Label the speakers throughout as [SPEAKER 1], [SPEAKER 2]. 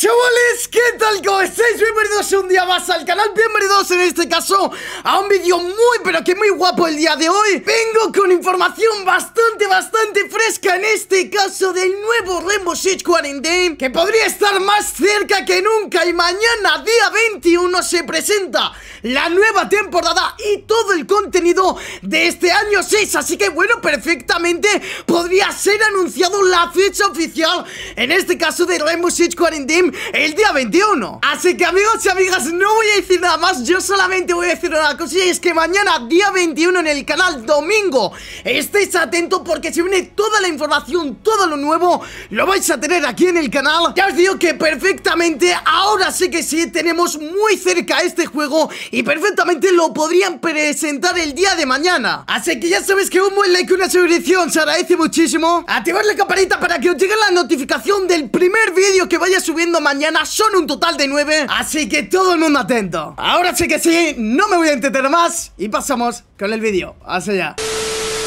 [SPEAKER 1] Chavales, ¿qué tal? ¿Cómo estáis? Bienvenidos un día más al canal, bienvenidos en este caso a un vídeo muy pero que muy guapo el día de hoy Vengo con información bastante, bastante fresca en este caso del nuevo Rainbow Six Quarantine Que podría estar más cerca que nunca y mañana día 21 se presenta la nueva temporada y todo el contenido de este año 6 Así que bueno, perfectamente podría ser anunciado la fecha oficial en este caso de Rainbow Six Quarantine el día 21 Así que amigos y amigas, no voy a decir nada más Yo solamente voy a decir una cosa Y es que mañana, día 21 en el canal Domingo Estéis atentos porque si viene toda la información, todo lo nuevo Lo vais a tener aquí en el canal Ya os digo que perfectamente, ahora sí que sí Tenemos muy cerca este juego Y perfectamente lo podrían presentar el día de mañana Así que ya sabéis que un buen like, una suscripción Se agradece muchísimo Activar la campanita para que os llegue la notificación del primer vídeo que vaya subiendo mañana, son un total de nueve Así que todo el mundo atento Ahora sí que sí, no me voy a entretener más Y pasamos con el vídeo, hasta ya.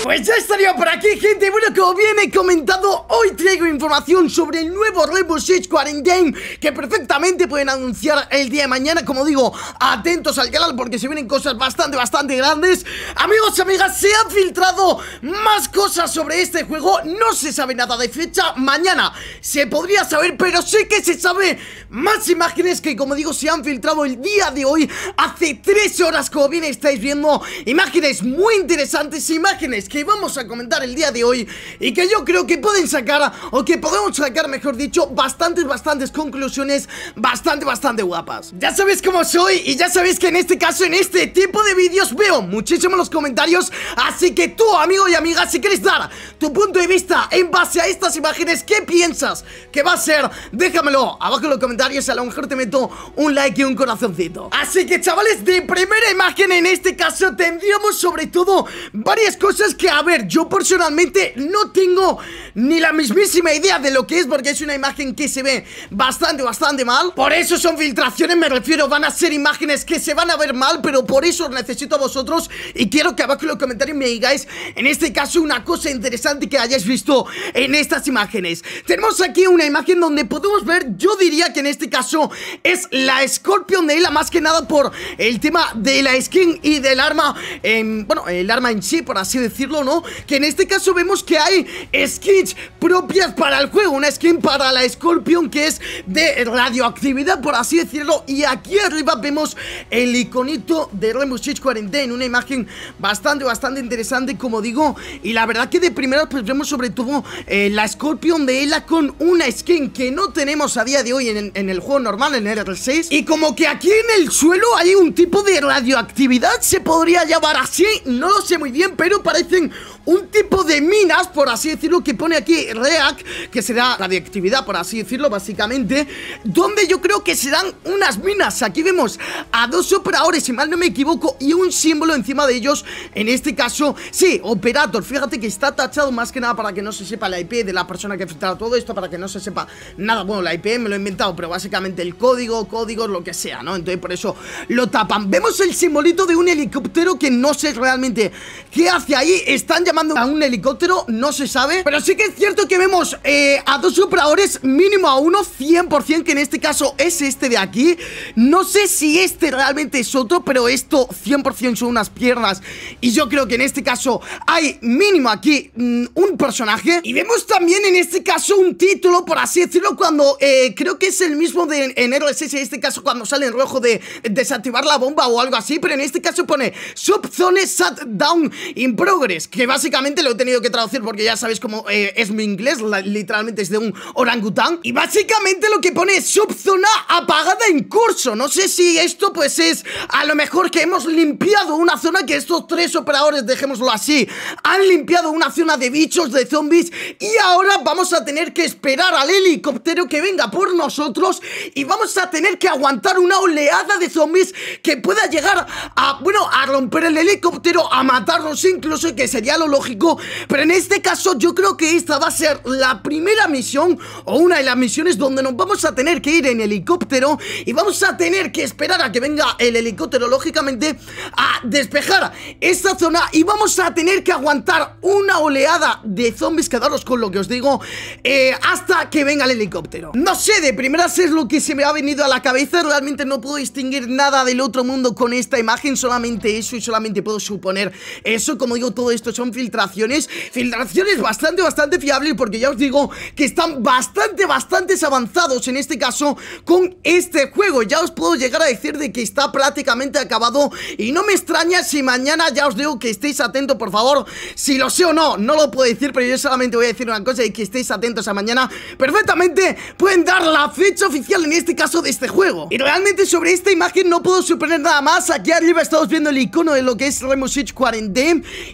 [SPEAKER 1] Pues ya estaría por aquí, gente. Bueno, como bien he comentado, hoy traigo información sobre el nuevo Rainbow Six Game que perfectamente pueden anunciar el día de mañana. Como digo, atentos al canal porque se vienen cosas bastante, bastante grandes. Amigos y amigas, se han filtrado más cosas sobre este juego. No se sabe nada de fecha. Mañana se podría saber, pero sé que se sabe más imágenes que, como digo, se han filtrado el día de hoy hace tres horas, como bien estáis viendo. Imágenes muy interesantes, imágenes que vamos a comentar el día de hoy y que yo creo que pueden sacar, o que podemos sacar, mejor dicho, bastantes, bastantes conclusiones bastante, bastante guapas. Ya sabéis cómo soy y ya sabéis que en este caso, en este tipo de vídeos veo muchísimo los comentarios, así que tú, amigo y amiga, si quieres dar tu punto de vista en base a estas imágenes, ¿qué piensas que va a ser? Déjamelo abajo en los comentarios, a lo mejor te meto un like y un corazoncito. Así que chavales, de primera imagen en este caso tendríamos sobre todo varias cosas que que, a ver, yo personalmente no tengo ni la mismísima idea de lo que es Porque es una imagen que se ve bastante, bastante mal Por eso son filtraciones, me refiero, van a ser imágenes que se van a ver mal Pero por eso necesito a vosotros Y quiero que abajo en los comentarios me digáis, en este caso, una cosa interesante que hayáis visto en estas imágenes Tenemos aquí una imagen donde podemos ver, yo diría que en este caso es la Scorpion de Hela Más que nada por el tema de la skin y del arma, em, bueno, el arma en sí, por así decirlo ¿no? Que en este caso vemos que hay skins propias para el juego Una skin para la Scorpion que es de radioactividad, por así decirlo Y aquí arriba vemos el iconito de Rainbow Six En Una imagen bastante, bastante interesante, como digo Y la verdad que de primera pues vemos sobre todo eh, la Scorpion de Ela con una skin que no tenemos a día de hoy en, el juego normal, en R6 Y como que aquí en el suelo hay un tipo de radioactividad, se podría llamar así, no lo sé muy bien, pero parecen thing un tipo de minas, por así decirlo, que pone aquí React, que será la radiactividad, por así decirlo, básicamente, donde yo creo que se dan unas minas. Aquí vemos a dos operadores, si mal no me equivoco, y un símbolo encima de ellos, en este caso, sí, operator, fíjate que está tachado más que nada para que no se sepa la IP de la persona que enfrentará todo esto, para que no se sepa nada, bueno, la IP me lo he inventado, pero básicamente el código, códigos, lo que sea, ¿no? Entonces por eso lo tapan. Vemos el simbolito de un helicóptero que no sé realmente qué hace ahí, están ya llamando a un helicóptero, no se sabe Pero sí que es cierto que vemos eh, a dos operadores, mínimo a uno, 100% Que en este caso es este de aquí No sé si este realmente es otro, pero esto 100% son unas piernas Y yo creo que en este caso hay mínimo aquí mm, un personaje Y vemos también en este caso un título, por así decirlo Cuando eh, creo que es el mismo de enero ese en este caso cuando sale en rojo de desactivar la bomba o algo así Pero en este caso pone Subzone Shutdown in Progress Que vas básicamente lo he tenido que traducir porque ya sabéis cómo eh, es mi inglés, literalmente es de un orangután. Y básicamente lo que pone es subzona apagada en curso. No sé si esto pues es a lo mejor que hemos limpiado una zona que estos tres operadores, dejémoslo así, han limpiado una zona de bichos, de zombies y ahora vamos a tener que esperar al helicóptero que venga por nosotros y vamos a tener que aguantar una oleada de zombies que pueda llegar a, bueno, a romper el helicóptero, a matarnos incluso que sería lo lógico, pero en este caso yo creo que esta va a ser la primera misión o una de las misiones donde nos vamos a tener que ir en helicóptero y vamos a tener que esperar a que venga el helicóptero, lógicamente, a despejar esta zona y vamos a tener que aguantar una oleada de zombies, quedaros con lo que os digo, eh, hasta que venga el helicóptero. No sé, de primeras es lo que se me ha venido a la cabeza, realmente no puedo distinguir nada del otro mundo con esta imagen, solamente eso y solamente puedo suponer eso, como digo, todo esto son filtraciones Filtraciones bastante, bastante fiables Porque ya os digo que están bastante, bastante avanzados En este caso con este juego Ya os puedo llegar a decir de que está prácticamente acabado Y no me extraña si mañana ya os digo que estéis atentos por favor Si lo sé o no, no lo puedo decir Pero yo solamente voy a decir una cosa y que estéis atentos a mañana Perfectamente pueden dar la fecha oficial en este caso de este juego Y realmente sobre esta imagen no puedo suponer nada más Aquí arriba estamos viendo el icono de lo que es Rainbow Six 40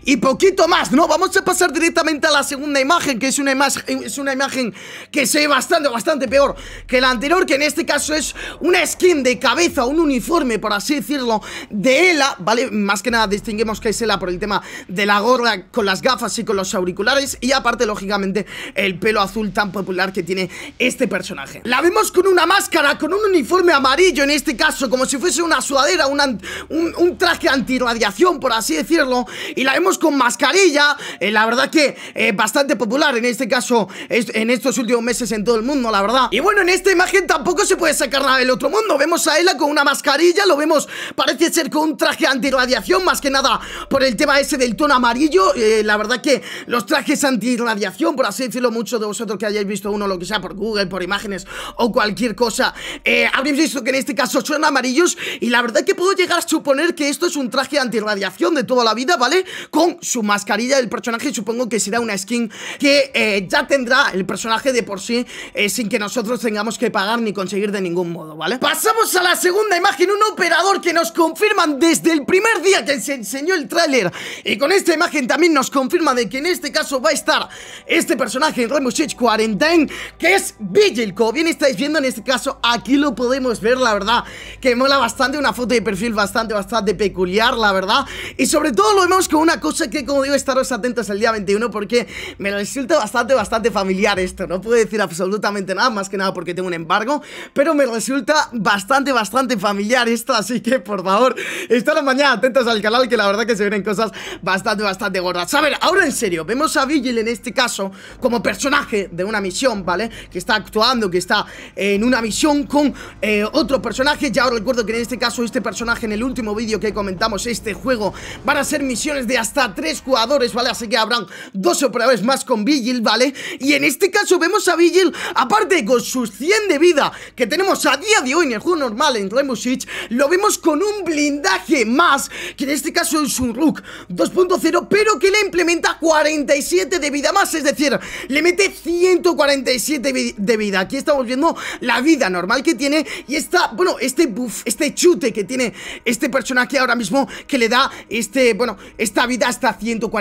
[SPEAKER 1] Y poquito más ¿no? Vamos a pasar directamente a la segunda imagen, que es una imagen, es una imagen que se ve bastante, bastante peor que la anterior, que en este caso es una skin de cabeza, un uniforme, por así decirlo, de Ela, ¿vale? Más que nada distinguimos que es Ela por el tema de la gorra con las gafas y con los auriculares y aparte, lógicamente, el pelo azul tan popular que tiene este personaje. La vemos con una máscara, con un uniforme amarillo en este caso, como si fuese una sudadera, un, un traje antirradiación, por así decirlo, y la vemos con mascarilla eh, la verdad que eh, bastante popular en este caso, en estos últimos meses en todo el mundo, la verdad. Y bueno, en esta imagen tampoco se puede sacar nada del otro mundo. Vemos a Ella con una mascarilla, lo vemos, parece ser con un traje antirradiación, más que nada por el tema ese del tono amarillo. Eh, la verdad que los trajes antirradiación, por así decirlo, muchos de vosotros que hayáis visto uno, lo que sea, por Google, por imágenes o cualquier cosa, habréis visto que en este caso son amarillos y la verdad que puedo llegar a suponer que esto es un traje antirradiación de toda la vida, ¿vale? Con su máscara Carilla del personaje supongo que será una skin que eh, ya tendrá el personaje de por sí eh, sin que nosotros tengamos que pagar ni conseguir de ningún modo, ¿vale? Pasamos a la segunda imagen, un operador que nos confirman desde el primer día que se enseñó el tráiler y con esta imagen también nos confirma de que en este caso va a estar este personaje en Rainbow Six Quarantine que es Vigil, como bien estáis viendo en este caso aquí lo podemos ver, la verdad que mola bastante, una foto de perfil bastante, bastante peculiar, la verdad y sobre todo lo vemos con una cosa que como digo estaros atentos el día 21 porque me resulta bastante, bastante familiar esto. No puedo decir absolutamente nada, más que nada porque tengo un embargo, pero me resulta bastante, bastante familiar esto. Así que, por favor, estaros mañana atentos al canal que la verdad que se vienen cosas bastante, bastante gordas. A ver, ahora en serio, vemos a Vigil en este caso como personaje de una misión, ¿vale? Que está actuando, que está en una misión con eh, otro personaje. Ya os recuerdo que en este caso, este personaje en el último vídeo que comentamos, este juego, van a ser misiones de hasta 3 jugadores ¿vale? Así que habrán dos operadores más con Vigil, ¿vale? Y en este caso vemos a Vigil, aparte con sus 100 de vida que tenemos a día de hoy en el juego normal en Rainbow lo vemos con un blindaje más, que en este caso es un Rook 2.0, pero que le implementa 47 de vida más, es decir, le mete 147 de vida. Aquí estamos viendo la vida normal que tiene y está bueno, este buff, este chute que tiene este personaje ahora mismo que le da este, bueno, esta vida hasta 140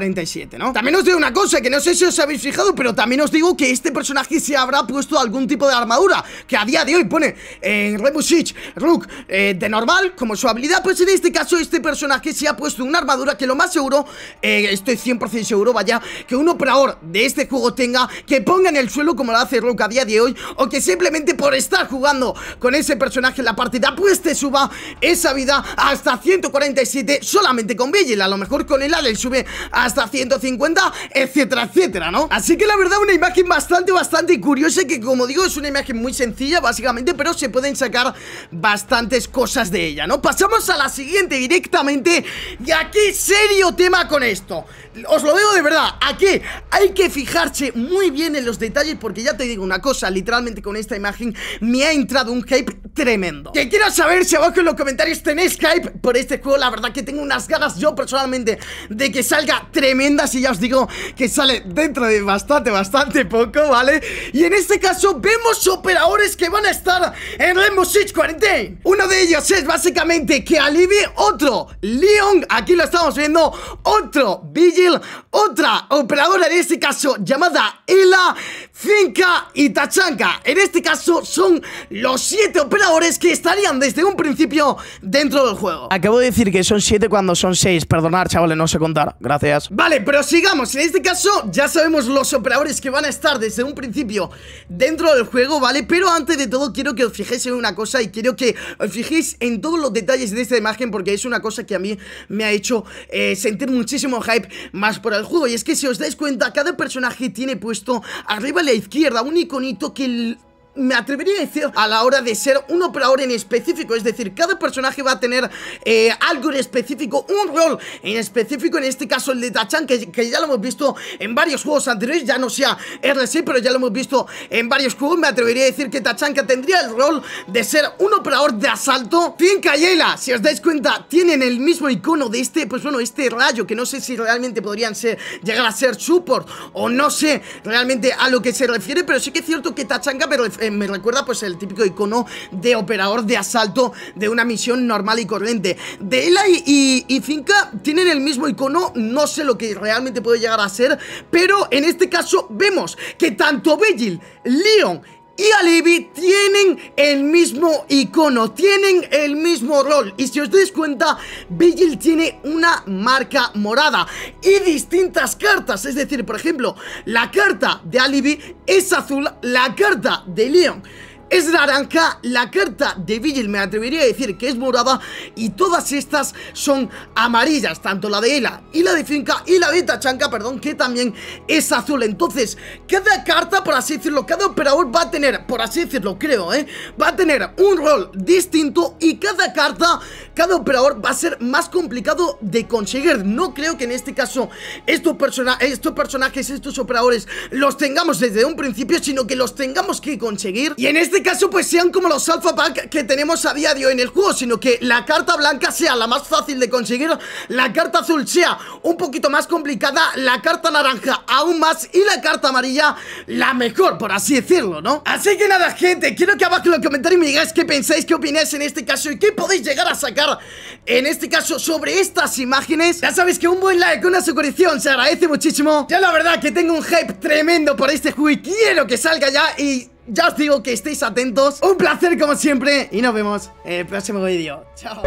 [SPEAKER 1] ¿no? También os digo una cosa, que no sé si os habéis fijado Pero también os digo que este personaje se habrá puesto algún tipo de armadura Que a día de hoy pone en eh, Rook, eh, de normal, como su habilidad Pues en este caso este personaje se ha puesto una armadura que lo más seguro eh, Estoy 100% seguro, vaya, que un operador de este juego tenga Que ponga en el suelo como lo hace Rook a día de hoy O que simplemente por estar jugando con ese personaje en la partida Pues te suba esa vida hasta 147 solamente con Vigil A lo mejor con el le sube a hasta 150, etcétera, etcétera, ¿no? Así que la verdad una imagen bastante, bastante curiosa que como digo es una imagen muy sencilla básicamente, pero se pueden sacar bastantes cosas de ella, ¿no? Pasamos a la siguiente directamente y aquí serio tema con esto. Os lo digo de verdad, aquí hay que fijarse muy bien en los detalles porque ya te digo una cosa, literalmente con esta imagen me ha entrado un hype tremendo. Que quiero saber si abajo en los comentarios tenéis hype por este juego, la verdad que tengo unas ganas yo personalmente de que salga tremendas y ya os digo que sale dentro de bastante, bastante poco, ¿vale? Y en este caso vemos operadores que van a estar en Rainbow Six Quarantine. Uno de ellos es básicamente que alivie otro Leon, aquí lo estamos viendo, otro Vigil, otra operadora en este caso llamada Ela, Finca y Tachanka. En este caso son los siete operadores que estarían desde un principio dentro del juego. Acabo de decir que son siete cuando son seis. Perdonad chavales, no sé contar. Gracias. Vale, prosigamos, en este caso ya sabemos los operadores que van a estar desde un principio dentro del juego, ¿vale? Pero antes de todo quiero que os fijéis en una cosa y quiero que os fijéis en todos los detalles de esta imagen porque es una cosa que a mí me ha hecho eh, sentir muchísimo hype más por el juego y es que si os dais cuenta, cada personaje tiene puesto arriba a la izquierda un iconito que me atrevería a decir a la hora de ser un operador en específico Es decir, cada personaje va a tener eh, algo en específico, un rol en específico En este caso el de Tachanka, que, que, ya lo hemos visto en varios juegos anteriores Ya no sea RC, pero ya lo hemos visto en varios juegos Me atrevería a decir que Tachanka tendría el rol de ser un operador de asalto Tien Cayela, si os dais cuenta, tienen el mismo icono de este, pues bueno, este rayo Que no sé si realmente podrían ser, llegar a ser support o no sé realmente a lo que se refiere Pero sí que es cierto que Tachanka pero me recuerda pues el típico icono de operador de asalto de una misión normal y corriente. De y, y, Finca tienen el mismo icono, no sé lo que realmente puede llegar a ser, pero en este caso vemos que tanto Vigil, Leon y Alibi tienen el mismo icono, tienen el mismo rol. Y si os dais cuenta, Vigil tiene una marca morada y distintas cartas. Es decir, por ejemplo, la carta de Alibi es azul, la carta de Leon es naranja, la carta de Vigil me atrevería a decir que es morada y todas estas son amarillas, tanto la de Ela y la de Finca y la de Tachanka, perdón, que también es azul. Entonces, cada carta, por así decirlo, cada operador va a tener, por así decirlo, creo, ¿eh? Va a tener un rol distinto y cada carta, cada operador va a ser más complicado de conseguir. No creo que en este caso estos, estos personajes, estos operadores los tengamos desde un principio, sino que los tengamos que conseguir. Y en este este caso pues sean como los alpha pack que tenemos a día de hoy en el juego Sino que la carta blanca sea la más fácil de conseguir La carta azul sea un poquito más complicada La carta naranja aún más Y la carta amarilla la mejor, por así decirlo, ¿no? Así que nada, gente, quiero que abajo en los comentarios me digáis qué pensáis, qué opináis en este caso Y qué podéis llegar a sacar en este caso sobre estas imágenes Ya sabéis que un buen like, una suscripción se agradece muchísimo Ya la verdad que tengo un hype tremendo por este juego y quiero que salga ya y ya os digo que estéis atentos. Un placer como siempre y nos vemos en el próximo vídeo. Chao.